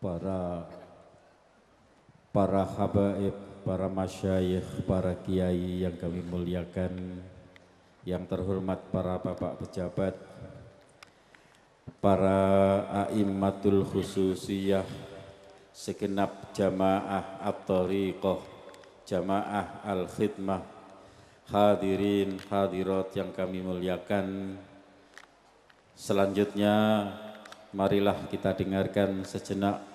para para habaib, para masyayikh, para kiai yang kami muliakan, yang terhormat para bapak pejabat, para a'immatul khususiyah, segenap jamaah at-tariqah, jamaah al-khidmah, hadirin hadirat yang kami muliakan. Selanjutnya marilah kita dengarkan sejenak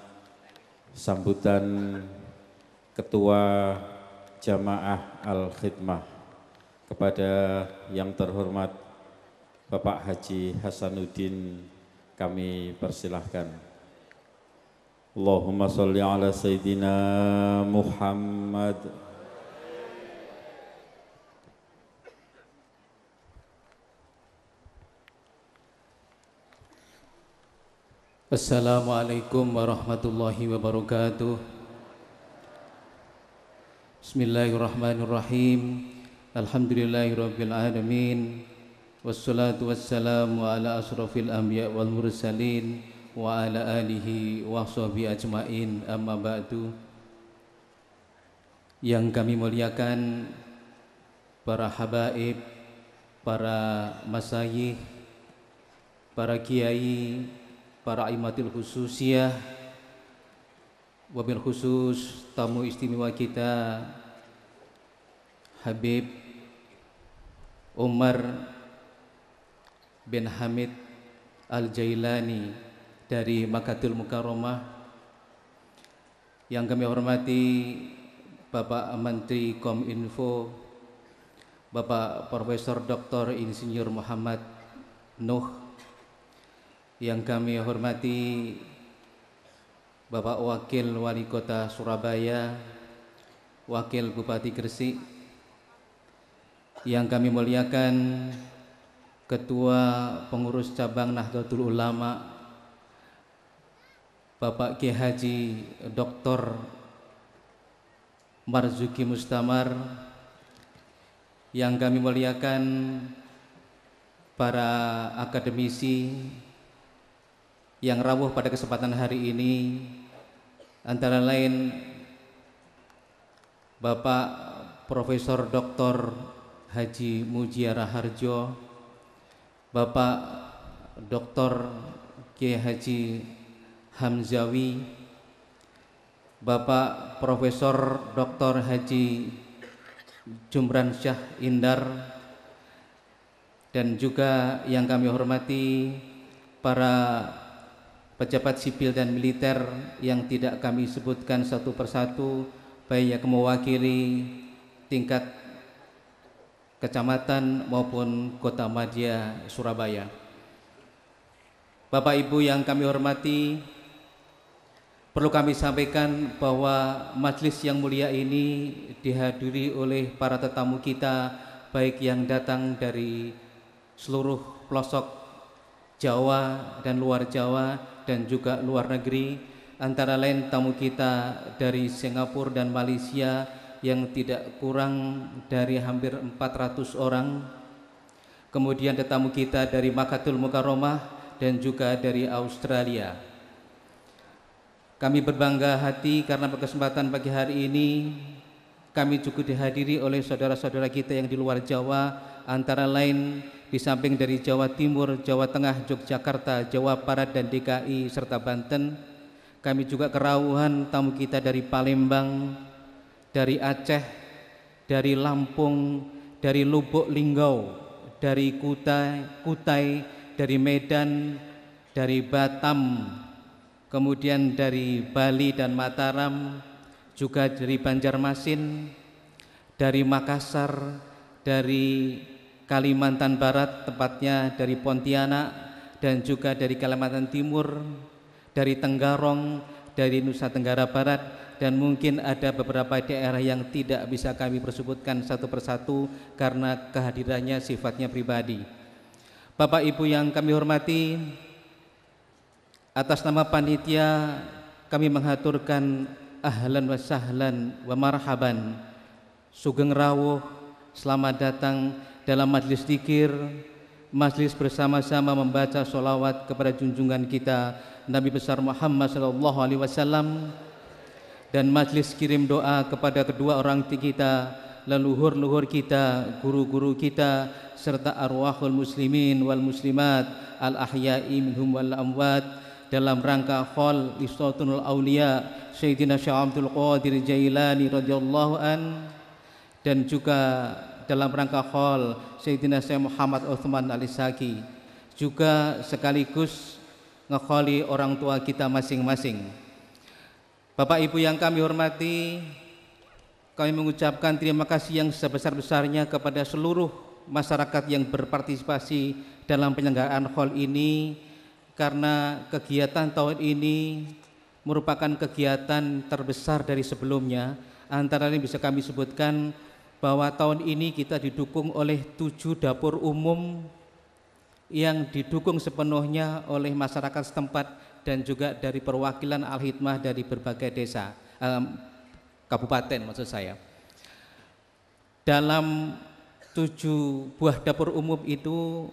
sambutan Ketua Jamaah Al-Khidmah kepada yang terhormat Bapak Haji Hasanuddin kami persilahkan. Allahumma salli ala Sayyidina Muhammad Assalamualaikum warahmatullahi wabarakatuh Bismillahirrahmanirrahim Alhamdulillahirrabbilalamin Wassalatu wassalamu ala asrafil anbiya wal mursalin Wa ala alihi wa sahbihi ajmain amma ba'du Yang kami muliakan Para habaib Para masayih Para kiai para khusus ya, wabil khusus tamu istimewa kita Habib Umar bin Hamid Al-Jailani dari Makatul Mukarramah yang kami hormati Bapak Menteri Kominfo Bapak Profesor Dr. Insinyur Muhammad Nuh yang kami hormati Bapak Wakil Wali Kota Surabaya, Wakil Bupati Gresik, yang kami muliakan Ketua Pengurus Cabang Nahdlatul Ulama, Bapak Kiai Haji Dr. Marzuki Mustamar, yang kami muliakan para akademisi, yang rawuh pada kesempatan hari ini antara lain Bapak Profesor Dr. Haji Mujiara Harjo, Bapak Dr. Kiai Haji Hamzawi, Bapak Profesor Dr. Haji Jumran Syah Indar dan juga yang kami hormati para pejabat sipil dan militer yang tidak kami sebutkan satu persatu baik yang mewakili tingkat kecamatan maupun kota Madia Surabaya. Bapak Ibu yang kami hormati, perlu kami sampaikan bahwa majelis yang mulia ini dihadiri oleh para tetamu kita baik yang datang dari seluruh pelosok Jawa dan luar Jawa dan juga luar negeri antara lain tamu kita dari Singapura dan Malaysia yang tidak kurang dari hampir 400 orang kemudian ada tamu kita dari Makatul Mukaromah dan juga dari Australia kami berbangga hati karena kesempatan pagi hari ini kami cukup dihadiri oleh saudara-saudara kita yang di luar Jawa antara lain di samping dari Jawa Timur, Jawa Tengah, Yogyakarta, Jawa Barat dan DKI serta Banten. Kami juga kerawuhan tamu kita dari Palembang, dari Aceh, dari Lampung, dari Lubuk Linggau, dari Kutai, Kutai, dari Medan, dari Batam, kemudian dari Bali dan Mataram, juga dari Banjarmasin, dari Makassar, dari Kalimantan Barat, tepatnya dari Pontianak dan juga dari Kalimantan Timur, dari Tenggarong, dari Nusa Tenggara Barat, dan mungkin ada beberapa daerah yang tidak bisa kami persebutkan satu persatu karena kehadirannya sifatnya pribadi. Bapak Ibu yang kami hormati, atas nama panitia kami menghaturkan ahlan wa sahlan wa marhaban, sugeng rawuh, selamat datang dalam majlis dikir, majlis bersama-sama membaca solawat kepada junjungan kita Nabi besar Muhammad Sallallahu Alaihi Wasallam dan majlis kirim doa kepada kedua orang tua kita, leluhur-leluhur kita, guru-guru kita serta arwahul muslimin wal muslimat al-ahya'i minhum wal amwat dalam rangka khol Istatunul Aulia Sayyidina Syekh Abdul Qadir Jailani radhiyallahu an dan juga dalam rangka khol Sayyidina Syekh Muhammad Uthman al juga sekaligus ngekholi orang tua kita masing-masing. Bapak Ibu yang kami hormati, kami mengucapkan terima kasih yang sebesar-besarnya kepada seluruh masyarakat yang berpartisipasi dalam penyelenggaraan hall ini karena kegiatan tahun ini merupakan kegiatan terbesar dari sebelumnya antara lain bisa kami sebutkan bahwa tahun ini kita didukung oleh tujuh dapur umum yang didukung sepenuhnya oleh masyarakat setempat dan juga dari perwakilan al hitmah dari berbagai desa, eh, kabupaten maksud saya. Dalam tujuh buah dapur umum itu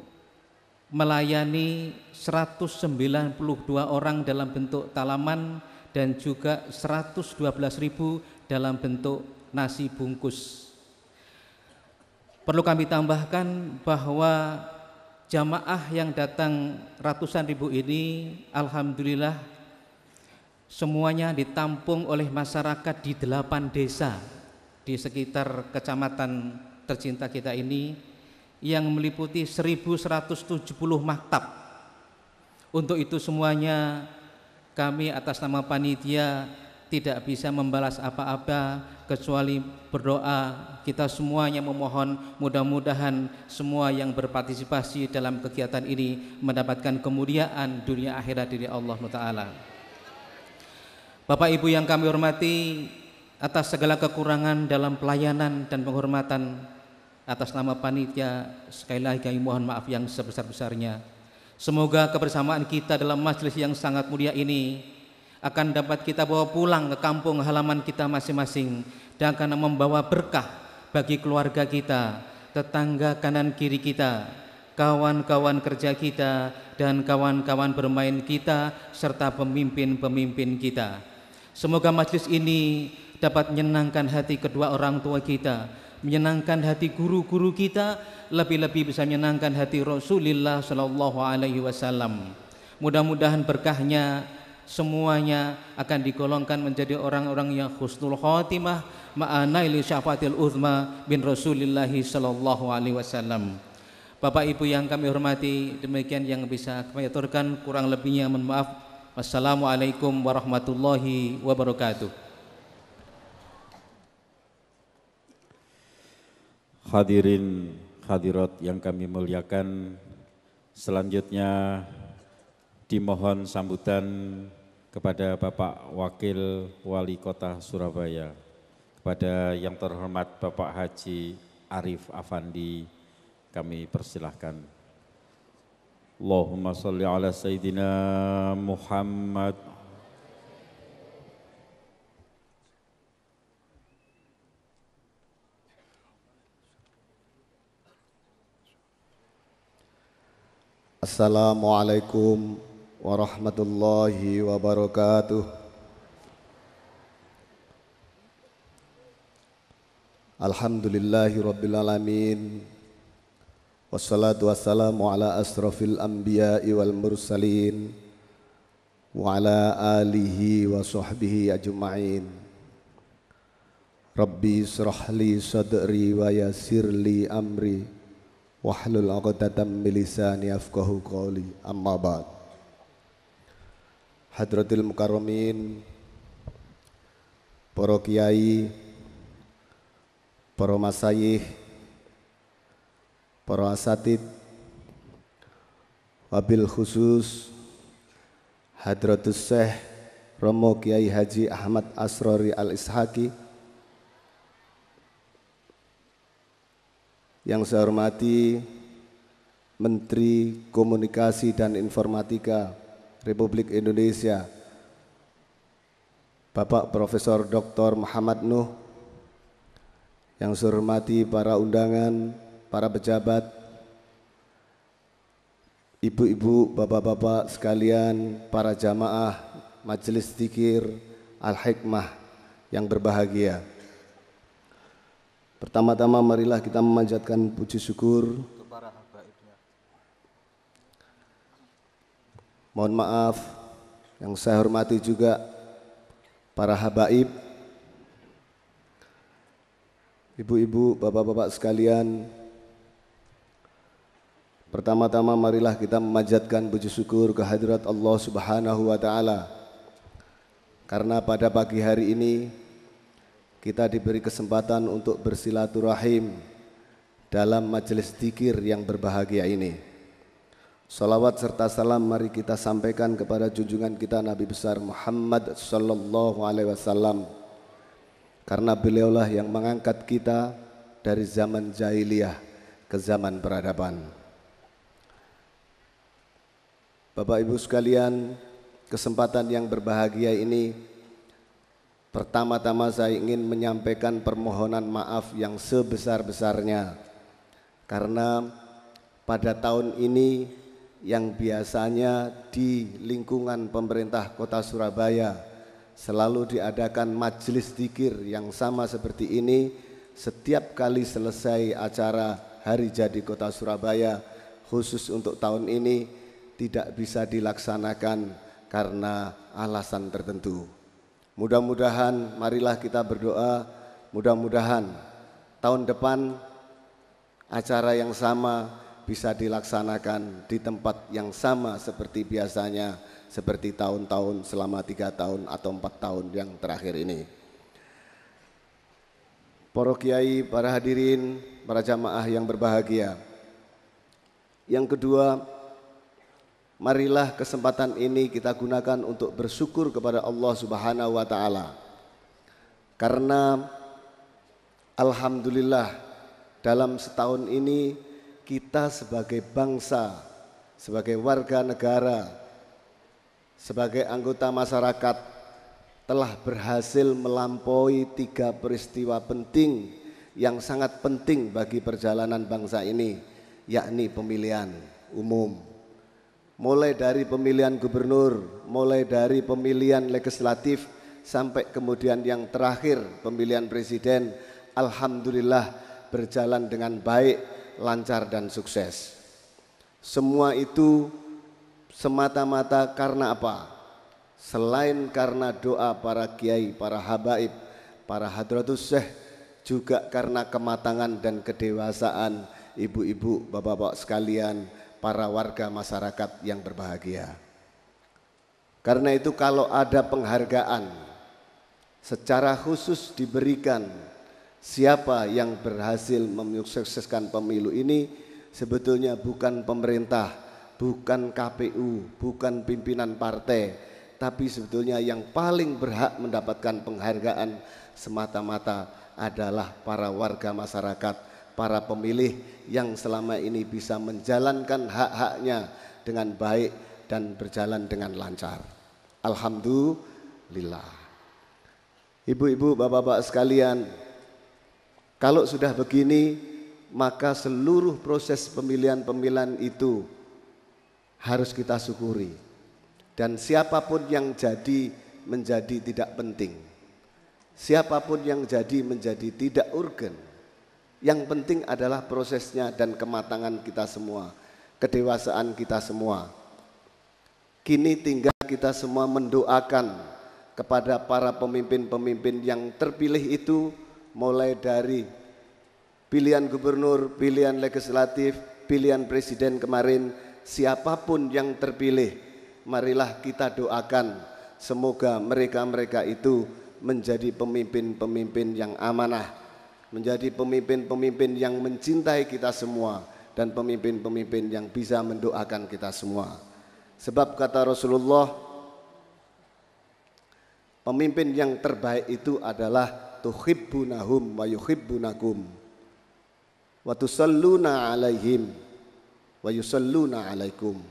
melayani 192 orang dalam bentuk talaman dan juga belas ribu dalam bentuk nasi bungkus Perlu kami tambahkan bahwa jamaah yang datang ratusan ribu ini alhamdulillah semuanya ditampung oleh masyarakat di delapan desa di sekitar kecamatan tercinta kita ini yang meliputi 1170 maktab. Untuk itu semuanya kami atas nama panitia tidak bisa membalas apa-apa kecuali berdoa kita semuanya memohon mudah-mudahan semua yang berpartisipasi dalam kegiatan ini mendapatkan kemuliaan dunia akhirat dari Allah Taala. Bapak Ibu yang kami hormati atas segala kekurangan dalam pelayanan dan penghormatan atas nama panitia sekali lagi kami mohon maaf yang sebesar-besarnya. Semoga kebersamaan kita dalam majelis yang sangat mulia ini akan dapat kita bawa pulang ke kampung halaman kita masing-masing dan akan membawa berkah bagi keluarga kita, tetangga kanan kiri kita, kawan-kawan kerja kita dan kawan-kawan bermain kita serta pemimpin-pemimpin kita. Semoga majelis ini dapat menyenangkan hati kedua orang tua kita, menyenangkan hati guru-guru kita, lebih-lebih bisa menyenangkan hati Rasulullah Shallallahu Alaihi Wasallam. Mudah-mudahan berkahnya semuanya akan digolongkan menjadi orang-orang yang khusnul khotimah ma'anaili syafatil uzma bin Rasulillahi sallallahu alaihi wasallam. Bapak Ibu yang kami hormati, demikian yang bisa kami aturkan kurang lebihnya mohon maaf. Wassalamualaikum warahmatullahi wabarakatuh. Hadirin hadirat yang kami muliakan, selanjutnya dimohon sambutan kepada Bapak Wakil Wali Kota Surabaya, kepada yang terhormat Bapak Haji Arif Afandi, kami persilahkan. Allahumma salli ala Sayyidina Muhammad Assalamualaikum warahmatullahi wabarakatuh Alhamdulillahi Rabbil Alamin Wassalatu wassalamu ala asrafil anbiya wal ajma'in Rabbi srahli sadri wa amri Wahlul aqtatam milisani afkahu qawli Amma ba'd Hadratil Mukarramin para kiai, para masayih, para asatid, wabil khusus Hadratus Syekh Romo Kiai Haji Ahmad Asrori Al-Ishaki yang saya hormati Menteri Komunikasi dan Informatika Republik Indonesia Bapak Profesor Dr. Muhammad Nuh yang saya hormati para undangan, para pejabat, ibu-ibu, bapak-bapak sekalian, para jamaah, majelis zikir, al-hikmah yang berbahagia. Pertama-tama marilah kita memanjatkan puji syukur Mohon maaf yang saya hormati juga para habaib, ibu-ibu, bapak-bapak sekalian. Pertama-tama marilah kita memanjatkan puji syukur kehadirat Allah Subhanahu wa taala. Karena pada pagi hari ini kita diberi kesempatan untuk bersilaturahim dalam majelis zikir yang berbahagia ini. Salawat serta salam mari kita sampaikan kepada junjungan kita Nabi besar Muhammad sallallahu alaihi wasallam. Karena beliaulah yang mengangkat kita dari zaman jahiliyah ke zaman peradaban. Bapak Ibu sekalian, kesempatan yang berbahagia ini pertama-tama saya ingin menyampaikan permohonan maaf yang sebesar-besarnya karena pada tahun ini yang biasanya di lingkungan pemerintah kota Surabaya selalu diadakan majelis dikir yang sama seperti ini setiap kali selesai acara hari jadi kota Surabaya khusus untuk tahun ini tidak bisa dilaksanakan karena alasan tertentu. Mudah-mudahan marilah kita berdoa, mudah-mudahan tahun depan acara yang sama bisa dilaksanakan di tempat yang sama seperti biasanya seperti tahun-tahun selama tiga tahun atau empat tahun yang terakhir ini. Para kiai, para hadirin, para jamaah yang berbahagia. Yang kedua, marilah kesempatan ini kita gunakan untuk bersyukur kepada Allah Subhanahu wa taala. Karena alhamdulillah dalam setahun ini kita sebagai bangsa, sebagai warga negara, sebagai anggota masyarakat telah berhasil melampaui tiga peristiwa penting yang sangat penting bagi perjalanan bangsa ini, yakni pemilihan umum mulai dari pemilihan gubernur, mulai dari pemilihan legislatif sampai kemudian yang terakhir pemilihan presiden, alhamdulillah berjalan dengan baik lancar dan sukses. Semua itu semata-mata karena apa? Selain karena doa para kiai, para habaib, para hadratus syekh, juga karena kematangan dan kedewasaan ibu-ibu, bapak-bapak sekalian, para warga masyarakat yang berbahagia. Karena itu kalau ada penghargaan secara khusus diberikan siapa yang berhasil menyukseskan pemilu ini sebetulnya bukan pemerintah, bukan KPU, bukan pimpinan partai, tapi sebetulnya yang paling berhak mendapatkan penghargaan semata-mata adalah para warga masyarakat, para pemilih yang selama ini bisa menjalankan hak-haknya dengan baik dan berjalan dengan lancar. Alhamdulillah. Ibu-ibu, bapak-bapak sekalian, kalau sudah begini, maka seluruh proses pemilihan-pemilihan itu harus kita syukuri. Dan siapapun yang jadi menjadi tidak penting. Siapapun yang jadi menjadi tidak urgen. Yang penting adalah prosesnya dan kematangan kita semua, kedewasaan kita semua. Kini tinggal kita semua mendoakan kepada para pemimpin-pemimpin yang terpilih itu mulai dari pilihan gubernur, pilihan legislatif, pilihan presiden kemarin, siapapun yang terpilih, marilah kita doakan semoga mereka-mereka itu menjadi pemimpin-pemimpin yang amanah, menjadi pemimpin-pemimpin yang mencintai kita semua dan pemimpin-pemimpin yang bisa mendoakan kita semua. Sebab kata Rasulullah, pemimpin yang terbaik itu adalah tuhibbunahum wa yuhibbunakum wa tusalluna alaihim wa yusalluna alaikum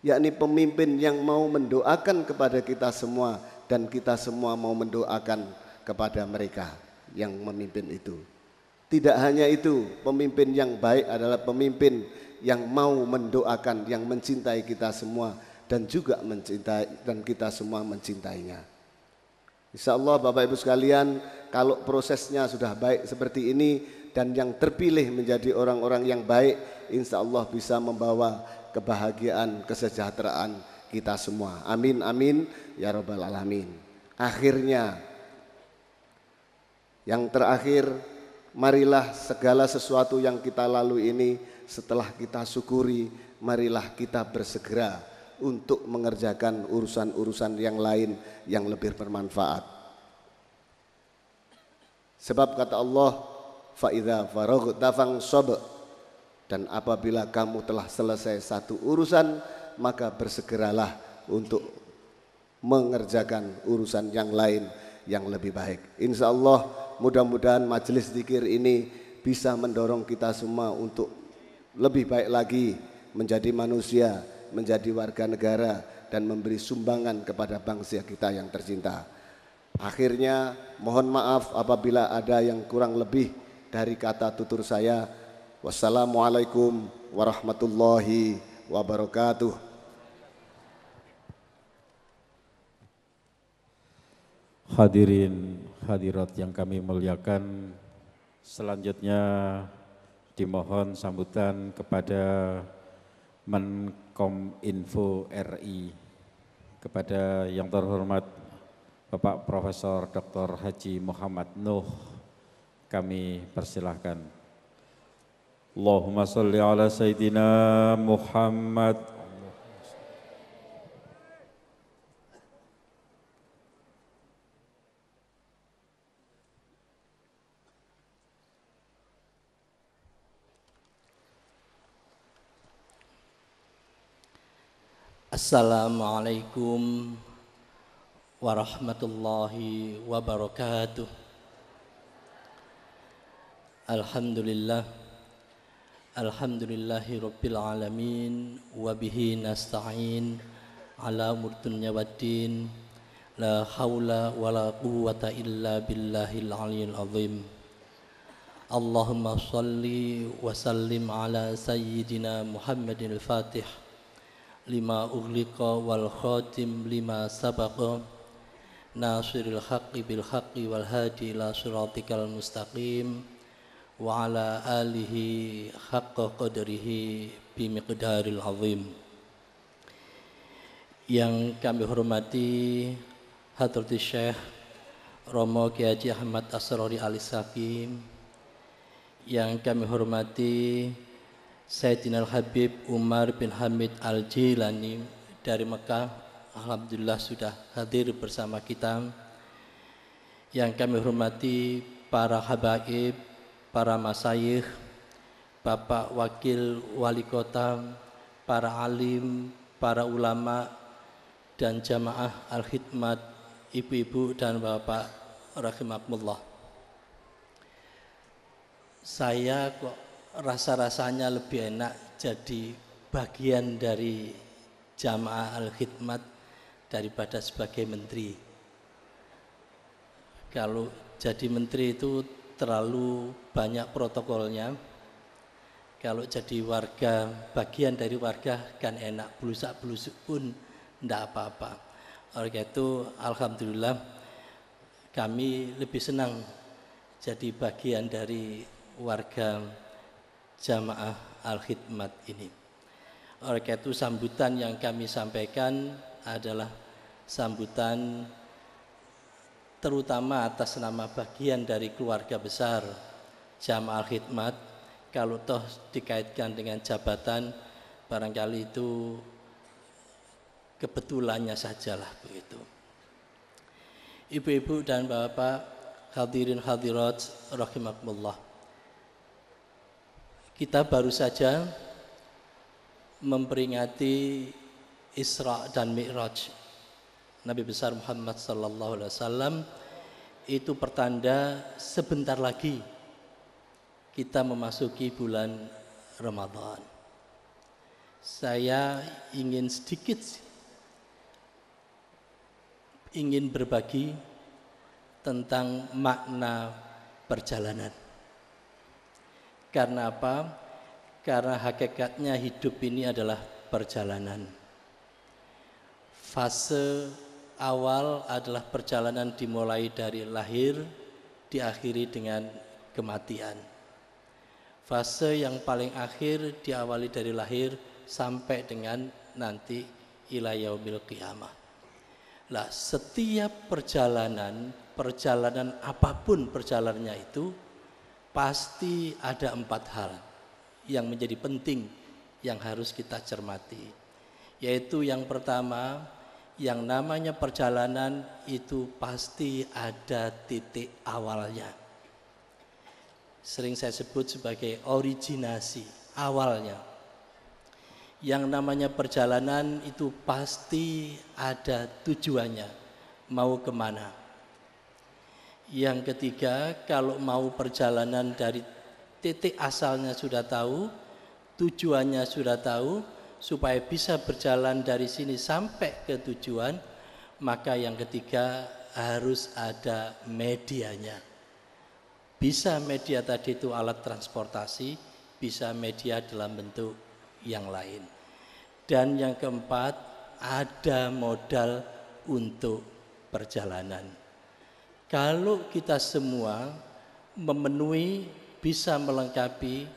yakni pemimpin yang mau mendoakan kepada kita semua dan kita semua mau mendoakan kepada mereka yang memimpin itu tidak hanya itu pemimpin yang baik adalah pemimpin yang mau mendoakan yang mencintai kita semua dan juga mencintai dan kita semua mencintainya Insya Allah Bapak Ibu sekalian kalau prosesnya sudah baik seperti ini dan yang terpilih menjadi orang-orang yang baik insya Allah bisa membawa kebahagiaan, kesejahteraan kita semua. Amin, amin, ya robbal alamin. Akhirnya, yang terakhir, marilah segala sesuatu yang kita lalui ini setelah kita syukuri, marilah kita bersegera untuk mengerjakan urusan-urusan yang lain yang lebih bermanfaat. Sebab kata Allah, faida faragta fangsob dan apabila kamu telah selesai satu urusan maka bersegeralah untuk mengerjakan urusan yang lain yang lebih baik. Insya Allah mudah-mudahan majelis zikir ini bisa mendorong kita semua untuk lebih baik lagi menjadi manusia, menjadi warga negara dan memberi sumbangan kepada bangsa kita yang tercinta. Akhirnya mohon maaf apabila ada yang kurang lebih dari kata tutur saya. Wassalamualaikum warahmatullahi wabarakatuh. Hadirin hadirat yang kami muliakan, selanjutnya dimohon sambutan kepada Menkom Info RI kepada yang terhormat Bapak Profesor Dr. Haji Muhammad Nuh kami persilahkan Allahumma salli ala Sayyidina Muhammad Assalamualaikum ورحمة الله وبركاته الحمد لله الحمد لله رب العالمين وبه نستعين على أمور الدنيا والدين لا حول ولا قوة إلا بالله العلي العظيم اللهم صل وسلم على سيدنا محمد الفاتح لما أغلق والخاتم لما سبق nasiril haqqi bil haqqi wal hadi ila siratikal mustaqim wa ala alihi haqqa qadrihi bimiqdaril azim yang kami hormati Hadratus Syekh Romo Kiai Ahmad Asrori Alisakim yang kami hormati Sayyidina Al-Habib Umar bin Hamid Al-Jilani dari Mekah Alhamdulillah sudah hadir bersama kita yang kami hormati para habaib, para masayih, Bapak Wakil Wali Kota, para alim, para ulama, dan jamaah al-khidmat, ibu-ibu dan bapak rahimakumullah. Saya kok rasa-rasanya lebih enak jadi bagian dari jamaah al-khidmat daripada sebagai menteri. Kalau jadi menteri itu terlalu banyak protokolnya. Kalau jadi warga, bagian dari warga kan enak, belusak-belusuk pun enggak apa-apa. Oleh itu, Alhamdulillah kami lebih senang jadi bagian dari warga jamaah al-khidmat ini. Oleh itu sambutan yang kami sampaikan adalah sambutan terutama atas nama bagian dari keluarga besar jamaah khidmat kalau toh dikaitkan dengan jabatan barangkali itu kebetulannya sajalah begitu ibu-ibu dan bapak hadirin hadirat rahimakumullah kita baru saja memperingati Isra dan Mi'raj Nabi besar Muhammad sallallahu alaihi wasallam itu pertanda sebentar lagi kita memasuki bulan Ramadan. Saya ingin sedikit ingin berbagi tentang makna perjalanan. Karena apa? Karena hakikatnya hidup ini adalah perjalanan fase awal adalah perjalanan dimulai dari lahir diakhiri dengan kematian. Fase yang paling akhir diawali dari lahir sampai dengan nanti ila yaumil qiyamah. Lah, setiap perjalanan, perjalanan apapun perjalanannya itu pasti ada empat hal yang menjadi penting yang harus kita cermati. Yaitu yang pertama yang namanya perjalanan itu pasti ada titik awalnya. Sering saya sebut sebagai originasi, awalnya. Yang namanya perjalanan itu pasti ada tujuannya, mau kemana. Yang ketiga, kalau mau perjalanan dari titik asalnya sudah tahu, tujuannya sudah tahu, supaya bisa berjalan dari sini sampai ke tujuan, maka yang ketiga harus ada medianya. Bisa media tadi itu alat transportasi, bisa media dalam bentuk yang lain. Dan yang keempat, ada modal untuk perjalanan. Kalau kita semua memenuhi, bisa melengkapi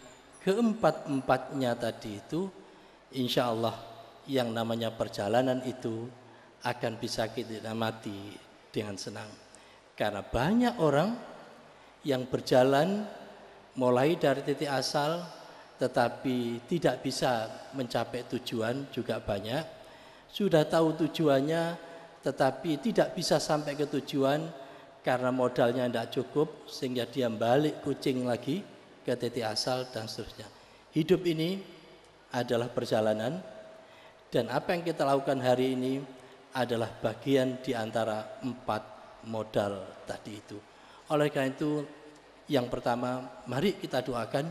keempat-empatnya tadi itu, insya Allah yang namanya perjalanan itu akan bisa kita mati dengan senang. Karena banyak orang yang berjalan mulai dari titik asal tetapi tidak bisa mencapai tujuan juga banyak. Sudah tahu tujuannya tetapi tidak bisa sampai ke tujuan karena modalnya tidak cukup sehingga dia balik kucing lagi ke titik asal dan seterusnya. Hidup ini adalah perjalanan dan apa yang kita lakukan hari ini adalah bagian di antara empat modal tadi itu. Oleh karena itu, yang pertama, mari kita doakan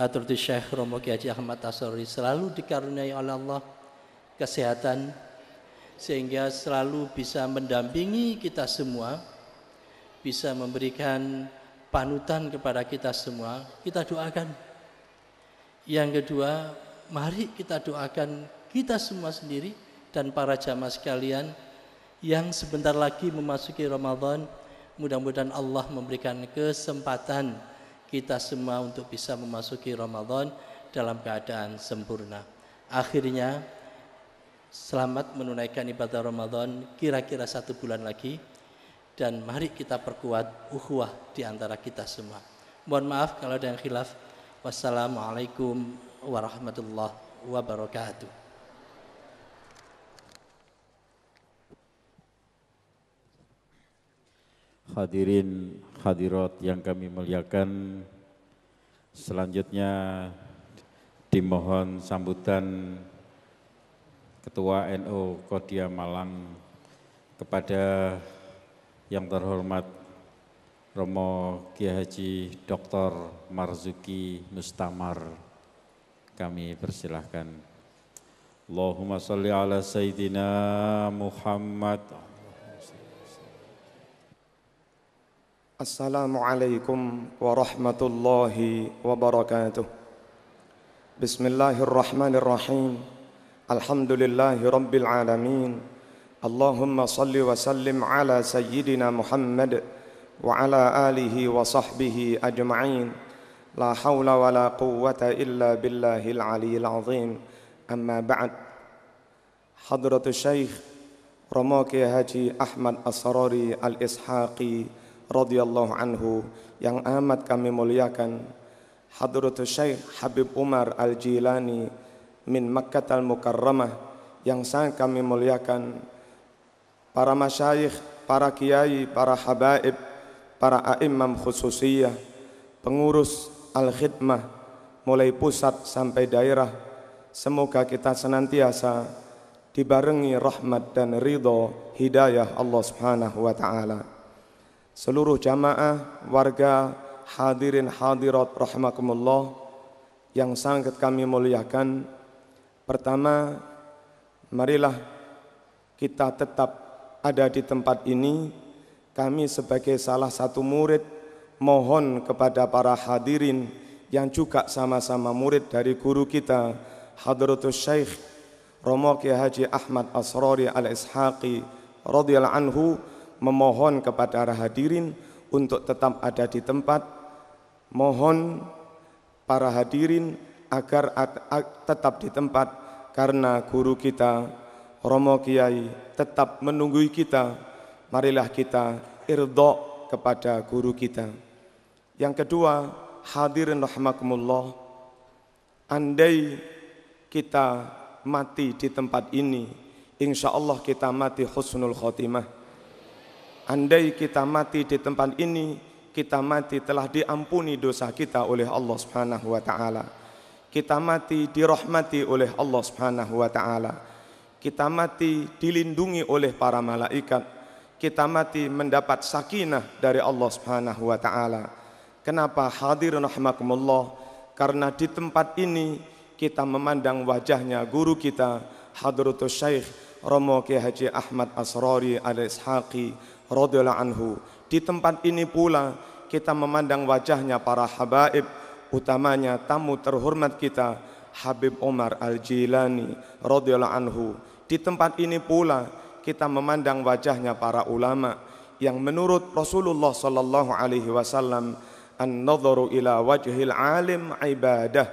Hadratus Syekh Romo Haji Ahmad Tasori selalu dikaruniai oleh Allah kesehatan sehingga selalu bisa mendampingi kita semua, bisa memberikan panutan kepada kita semua. Kita doakan yang kedua, mari kita doakan kita semua sendiri dan para jamaah sekalian yang sebentar lagi memasuki Ramadan. Mudah-mudahan Allah memberikan kesempatan kita semua untuk bisa memasuki Ramadan dalam keadaan sempurna. Akhirnya, selamat menunaikan ibadah Ramadan kira-kira satu bulan lagi. Dan mari kita perkuat ukhuwah di antara kita semua. Mohon maaf kalau ada yang khilaf. Wassalamualaikum warahmatullahi wabarakatuh. Hadirin hadirat yang kami muliakan, selanjutnya dimohon sambutan Ketua NU NO Kodia Malang kepada yang terhormat Romo Kiai Haji Dr. Marzuki Mustamar. Kami persilahkan. Allahumma salli ala Sayyidina Muhammad. Assalamualaikum warahmatullahi wabarakatuh. Bismillahirrahmanirrahim. Alhamdulillahi rabbil alamin. Allahumma salli wa sallim ala Sayyidina Muhammad. وعلى آله وصحبه أجمعين لا حول ولا قوة إلا بالله العلي العظيم أما بعد حضرة الشيخ Romoke Haji أحمد Asrori الإسحاقي رضي الله عنه yang amat kami muliakan Hadrutu Syekh Habib Umar Al-Jilani min Makkah Al-Mukarramah yang sangat kami muliakan para masyayikh, para kiai, para habaib para a'imam khususiyah, pengurus al-khidmah, mulai pusat sampai daerah. Semoga kita senantiasa dibarengi rahmat dan ridho hidayah Allah Subhanahu wa taala. Seluruh jamaah, warga, hadirin hadirat rahimakumullah yang sangat kami muliakan. Pertama, marilah kita tetap ada di tempat ini kami sebagai salah satu murid mohon kepada para hadirin yang juga sama-sama murid dari guru kita Hadratus Syekh Romo Kiai Haji Ahmad Asrori Al-Ishaqi radhiyallahu anhu memohon kepada para hadirin untuk tetap ada di tempat mohon para hadirin agar tetap di tempat karena guru kita Romo Kiai tetap menunggu kita marilah kita irdo kepada guru kita. Yang kedua, hadirin rahmakumullah, andai kita mati di tempat ini, insya Allah kita mati husnul khotimah. Andai kita mati di tempat ini, kita mati telah diampuni dosa kita oleh Allah Subhanahu wa taala. Kita mati dirahmati oleh Allah Subhanahu wa taala. Kita mati dilindungi oleh para malaikat kita mati mendapat sakinah dari Allah Subhanahu wa taala. Kenapa hadirin rahmakumullah? Karena di tempat ini kita memandang wajahnya guru kita Hadratus Syekh Romo Kiai Haji Ahmad Asrori Al Ishaqi radhiyallahu anhu. Di tempat ini pula kita memandang wajahnya para habaib utamanya tamu terhormat kita Habib Omar Al Jilani radhiyallahu anhu. Di tempat ini pula kita memandang wajahnya para ulama yang menurut Rasulullah sallallahu alaihi wasallam an-nadharu ila wajhil alim ibadah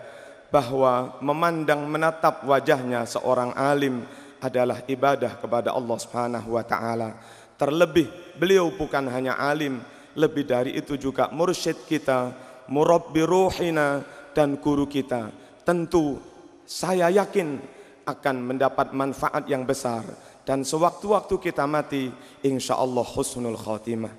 bahwa memandang menatap wajahnya seorang alim adalah ibadah kepada Allah Subhanahu wa taala. Terlebih beliau bukan hanya alim, lebih dari itu juga mursyid kita, murabbi ruhina dan guru kita. Tentu saya yakin akan mendapat manfaat yang besar dan sewaktu-waktu kita mati insya Allah husnul khotimah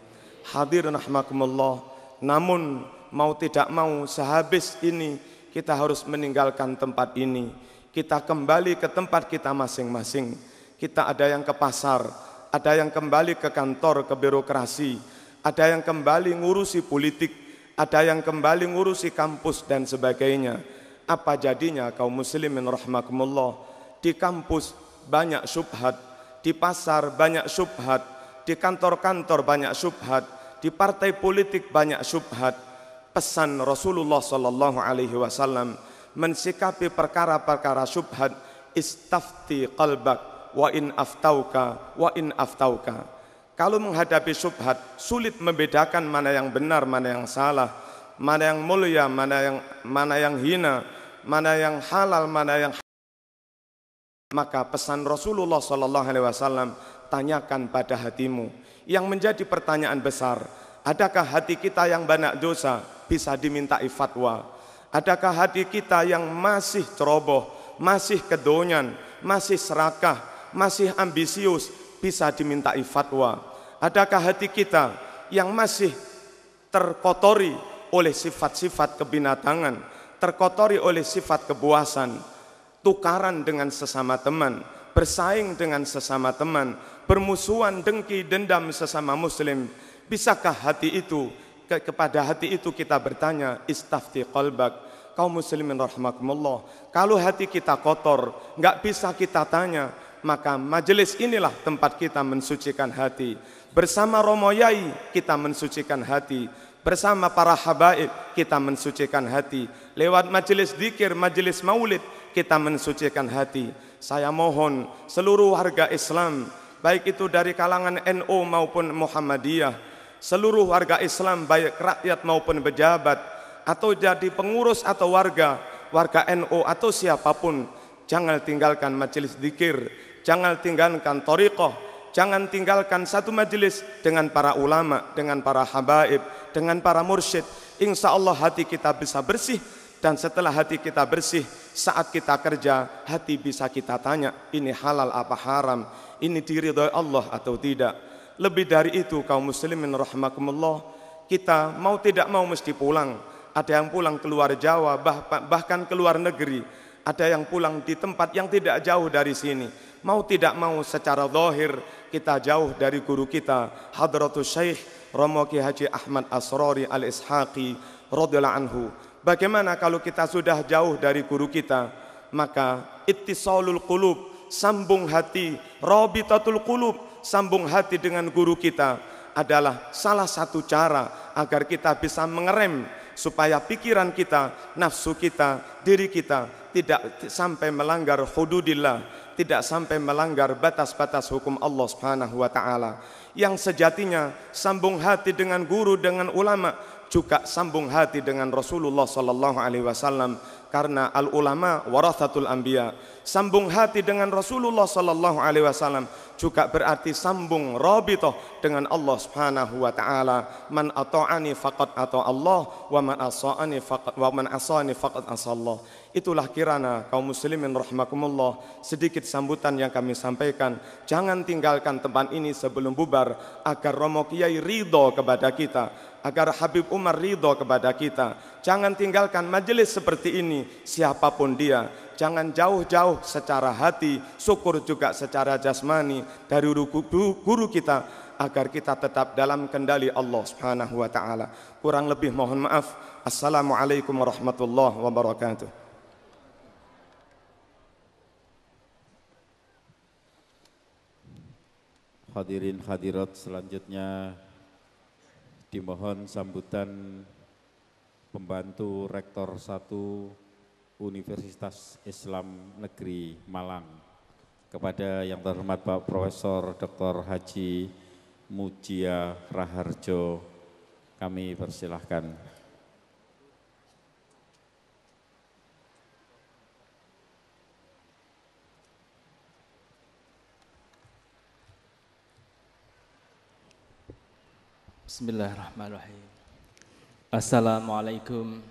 hadir rahmakumullah namun mau tidak mau sehabis ini kita harus meninggalkan tempat ini kita kembali ke tempat kita masing-masing kita ada yang ke pasar ada yang kembali ke kantor ke birokrasi ada yang kembali ngurusi politik ada yang kembali ngurusi kampus dan sebagainya apa jadinya kaum muslimin rahmakumullah di kampus banyak syubhat di pasar banyak subhat di kantor-kantor banyak subhat di partai politik banyak subhat Pesan Rasulullah sallallahu alaihi wasallam mensikapi perkara-perkara subhat istafti qalbak wa in aftauka wa in aftauka. Kalau menghadapi subhat sulit membedakan mana yang benar, mana yang salah, mana yang mulia, mana yang mana yang hina, mana yang halal, mana yang maka pesan Rasulullah Sallallahu Alaihi Wasallam tanyakan pada hatimu. Yang menjadi pertanyaan besar, adakah hati kita yang banyak dosa bisa diminta fatwa? Adakah hati kita yang masih ceroboh, masih kedonyan, masih serakah, masih ambisius bisa diminta fatwa? Adakah hati kita yang masih terkotori oleh sifat-sifat kebinatangan, terkotori oleh sifat kebuasan, tukaran dengan sesama teman, bersaing dengan sesama teman, permusuhan, dengki, dendam sesama muslim. Bisakah hati itu ke kepada hati itu kita bertanya, istafti qalbak, kaum muslimin rahimakumullah. Kalau hati kita kotor, nggak bisa kita tanya, maka majelis inilah tempat kita mensucikan hati. Bersama Romo Yai kita mensucikan hati. Bersama para habaib kita mensucikan hati. Lewat majelis dikir, majelis maulid kita mensucikan hati. Saya mohon seluruh warga Islam, baik itu dari kalangan NU NO maupun Muhammadiyah, seluruh warga Islam baik rakyat maupun pejabat atau jadi pengurus atau warga, warga NU NO atau siapapun, jangan tinggalkan majelis dikir, jangan tinggalkan torikoh, jangan tinggalkan satu majelis dengan para ulama, dengan para habaib, dengan para mursyid. Insya Allah hati kita bisa bersih, dan setelah hati kita bersih, saat kita kerja, hati bisa kita tanya, ini halal apa haram, ini diri diridhoi Allah atau tidak. Lebih dari itu kaum muslimin Allah kita mau tidak mau mesti pulang. Ada yang pulang keluar Jawa, bahkan keluar negeri. Ada yang pulang di tempat yang tidak jauh dari sini. Mau tidak mau secara zahir kita jauh dari guru kita, Hadratus Syekh Romo Haji Ahmad Asrori Al-Ishaqi radhiyallahu anhu Bagaimana kalau kita sudah jauh dari guru kita? Maka ittisalul qulub, sambung hati, rabitatul qulub, sambung hati dengan guru kita adalah salah satu cara agar kita bisa mengerem supaya pikiran kita, nafsu kita, diri kita tidak sampai melanggar hududillah, tidak sampai melanggar batas-batas hukum Allah Subhanahu wa taala. Yang sejatinya sambung hati dengan guru dengan ulama juga sambung hati dengan Rasulullah sallallahu alaihi wasallam karena al ulama warathatul anbiya. Sambung hati dengan Rasulullah sallallahu alaihi wasallam juga berarti sambung rabithah dengan Allah Subhanahu wa taala. Man ata'ani faqad ata Allah wa man asani faqad wa man asani faqad asallah. Itulah kirana kaum muslimin rahmakumullah sedikit sambutan yang kami sampaikan. Jangan tinggalkan tempat ini sebelum bubar agar Romo Kiai ridho kepada kita. Agar Habib Umar ridho kepada kita. Jangan tinggalkan majelis seperti ini siapapun dia. Jangan jauh-jauh secara hati, syukur juga secara jasmani dari guru kita agar kita tetap dalam kendali Allah Subhanahu wa taala. Kurang lebih mohon maaf. Assalamualaikum warahmatullahi wabarakatuh. Hadirin hadirat selanjutnya dimohon sambutan pembantu Rektor 1 Universitas Islam Negeri Malang kepada yang terhormat Pak Profesor Dr. Haji Mujia Raharjo kami persilahkan. Bismillahirrahmanirrahim. Assalamualaikum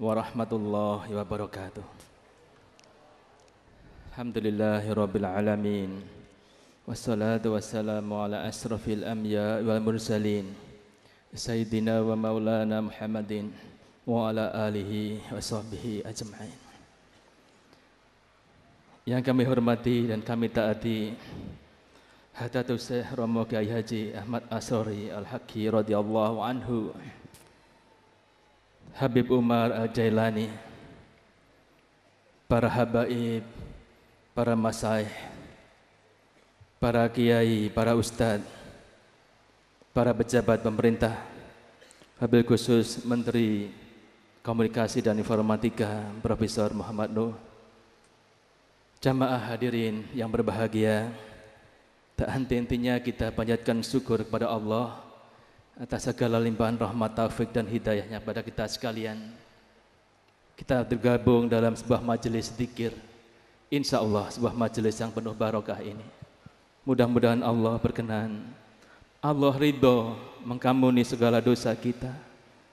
warahmatullahi wabarakatuh. Alhamdulillahirabbil alamin. Wassalatu wassalamu ala asrafil anbiya wal mursalin. Sayyidina wa maulana Muhammadin wa ala alihi wa sahbihi ajma'in. Yang kami hormati dan kami taati Hadatul Syekh Romo Kiai Haji Ahmad Asori Al-Haqi radhiyallahu anhu Habib Umar Al-Jailani para habaib, para masaih, para kiai, para ustad, para pejabat pemerintah, Habib khusus Menteri Komunikasi dan Informatika Profesor Muhammad Nuh, jamaah hadirin yang berbahagia, Tak henti-hentinya kita panjatkan syukur kepada Allah atas segala limpahan rahmat taufik dan hidayahnya pada kita sekalian. Kita tergabung dalam sebuah majelis zikir. Insya Allah sebuah majelis yang penuh barokah ini. Mudah-mudahan Allah berkenan. Allah ridho mengkamuni segala dosa kita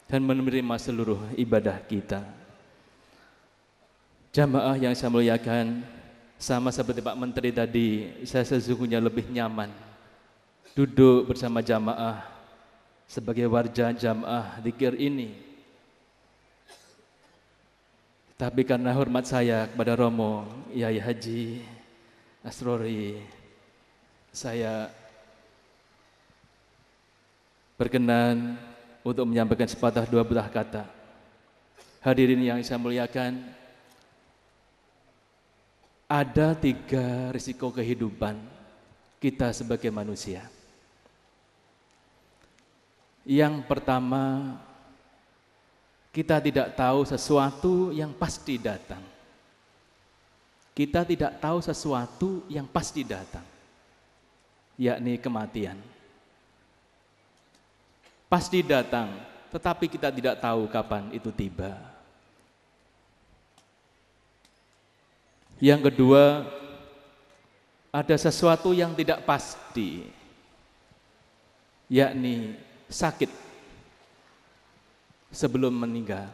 dan menerima seluruh ibadah kita. Jamaah yang saya muliakan, sama seperti Pak Menteri tadi, saya sesungguhnya lebih nyaman duduk bersama jamaah sebagai warga jamaah dikir ini. Tapi karena hormat saya kepada Romo, Yai Haji, Asrori, saya berkenan untuk menyampaikan sepatah dua belah kata. Hadirin yang saya muliakan, ada tiga risiko kehidupan kita sebagai manusia. Yang pertama, kita tidak tahu sesuatu yang pasti datang. Kita tidak tahu sesuatu yang pasti datang, yakni kematian. Pasti datang, tetapi kita tidak tahu kapan itu tiba. Yang kedua, ada sesuatu yang tidak pasti, yakni sakit sebelum meninggal.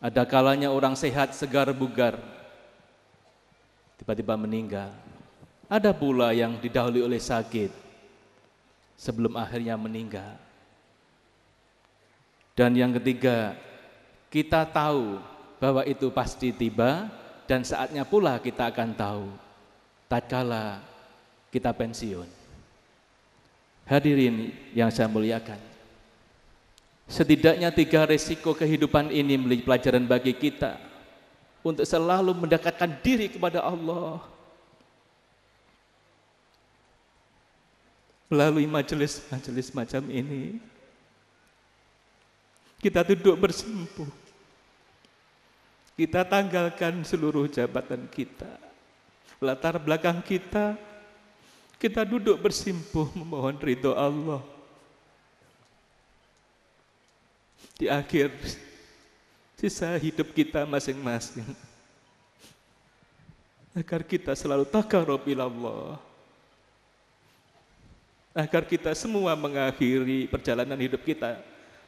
Ada kalanya orang sehat segar bugar, tiba-tiba meninggal. Ada pula yang didahului oleh sakit sebelum akhirnya meninggal. Dan yang ketiga, kita tahu bahwa itu pasti tiba, dan saatnya pula kita akan tahu tatkala kita pensiun. Hadirin yang saya muliakan. Setidaknya tiga resiko kehidupan ini menjadi pelajaran bagi kita untuk selalu mendekatkan diri kepada Allah. Melalui majelis-majelis macam ini, kita duduk bersimpuh kita tanggalkan seluruh jabatan kita. Latar belakang kita, kita duduk bersimpuh memohon ridho Allah. Di akhir sisa hidup kita masing-masing. Agar kita selalu takarub Allah. Agar kita semua mengakhiri perjalanan hidup kita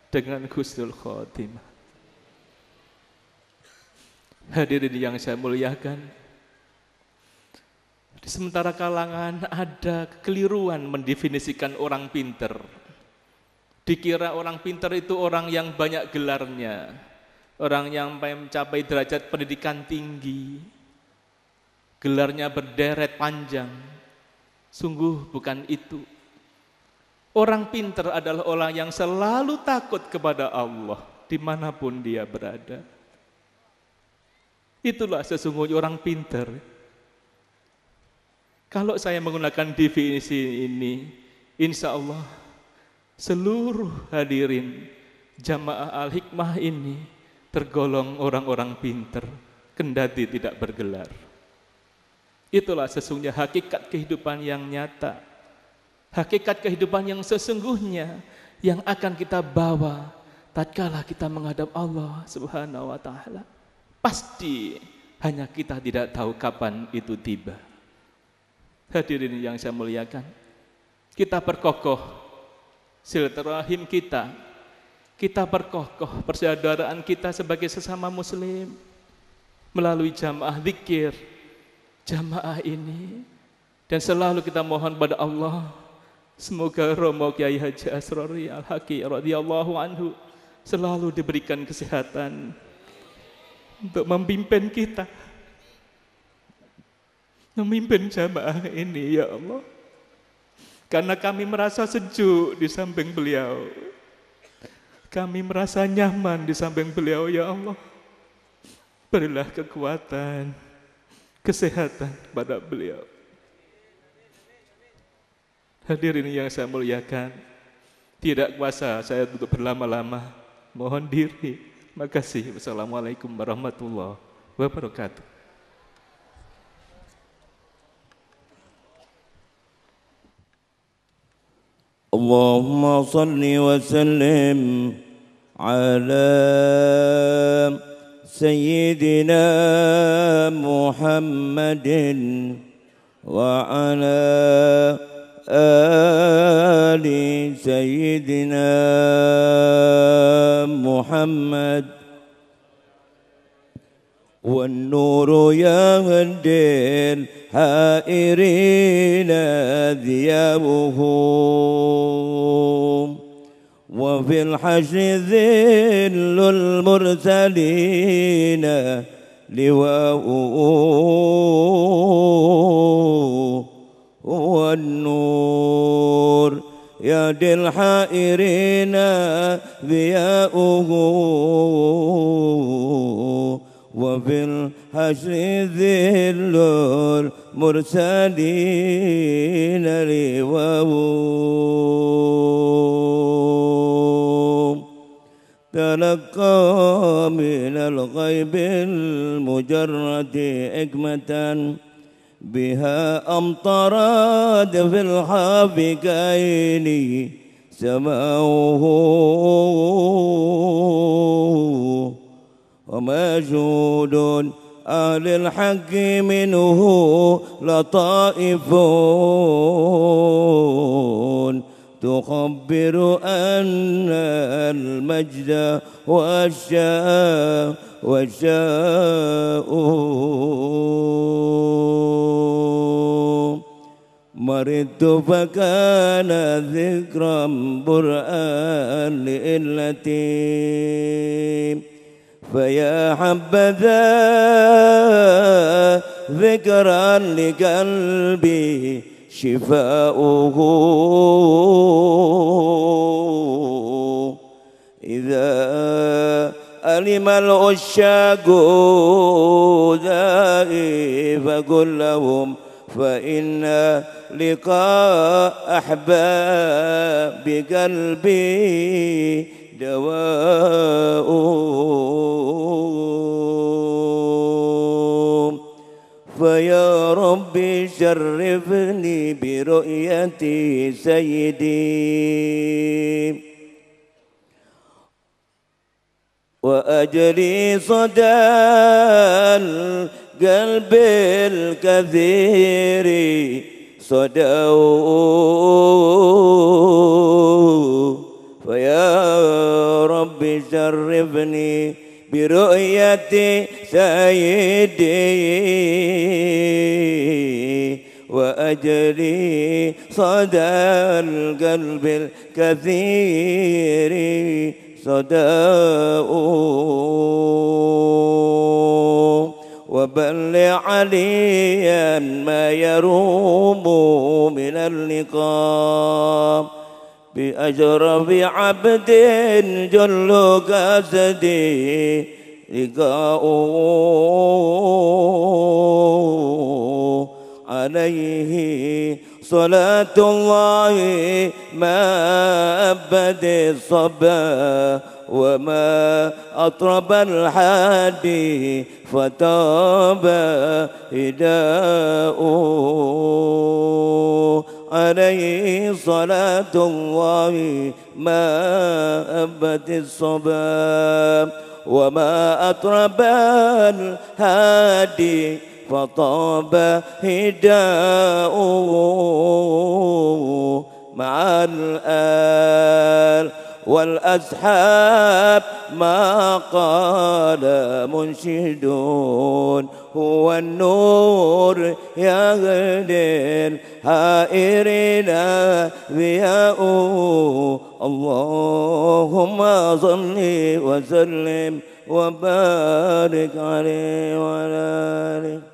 dengan khusnul khotimah. Hadirin yang saya muliakan, di sementara kalangan ada kekeliruan mendefinisikan orang pinter. Dikira orang pinter itu orang yang banyak gelarnya, orang yang mencapai derajat pendidikan tinggi, gelarnya berderet panjang. Sungguh bukan itu. Orang pinter adalah orang yang selalu takut kepada Allah dimanapun dia berada Itulah sesungguhnya orang pinter. Kalau saya menggunakan definisi ini, insya Allah seluruh hadirin jamaah al-hikmah ini tergolong orang-orang pinter, kendati tidak bergelar. Itulah sesungguhnya hakikat kehidupan yang nyata. Hakikat kehidupan yang sesungguhnya yang akan kita bawa tatkala kita menghadap Allah Subhanahu wa taala. Pasti hanya kita tidak tahu kapan itu tiba. Hadirin yang saya muliakan, kita perkokoh silaturahim kita, kita perkokoh persaudaraan kita sebagai sesama muslim melalui jamaah zikir, jamaah ini dan selalu kita mohon pada Allah semoga Romo Kiai Haji Asrori al Haki radhiyallahu anhu selalu diberikan kesehatan untuk memimpin kita. Memimpin jamaah ini ya Allah. Karena kami merasa sejuk di samping beliau. Kami merasa nyaman di samping beliau ya Allah. Berilah kekuatan, kesehatan pada beliau. Hadirin yang saya muliakan, tidak kuasa saya untuk berlama-lama. Mohon diri Terima kasih. Wassalamualaikum warahmatullahi wabarakatuh. Allahumma اللهم صل وسلم على سيدنا محمد وعلى آله آل سيدنا محمد والنور يهدي الحائرين ذيابه وفي الحشر ذل المرسلين لواؤهم والنور دي الحائرين ضياؤه وفي الحشر ذل المرسلين لواه تلقى من الغيب المجرد حكمه بها أمطرت في الحافقين سماؤه ومجود أهل الحق منه لطائفه تخبر أن المجد والشاء والشاء مرضت فكان ذكرا برآن لإلتي فيا حبذا ذكرا لقلبي شفاؤه إذا ألم العشاق دائي فقل لهم فإن لقاء أحباب قلبي دواء فيا ربي شرفني برؤية سيدي وأجري صدى القلب الكثير صدى فيا ربي شرفني برؤية سيدي وأجري صدى القلب الكثير صداء وبل عليا ما يروم من اللقاء أجر بعبد جل قصدي لقاؤه عليه صلاة الله ما أبد الصبا وما أطرب الحادي فتاب هداؤه عليه صلاة الله ما أبت الصباب وما أطرب الهادي فطاب هداؤه مع الآل والأصحاب ما قال منشدون هو والنور يهدي الحائرين بياؤه اللهم صل وسلم وبارك عليه وعلى آله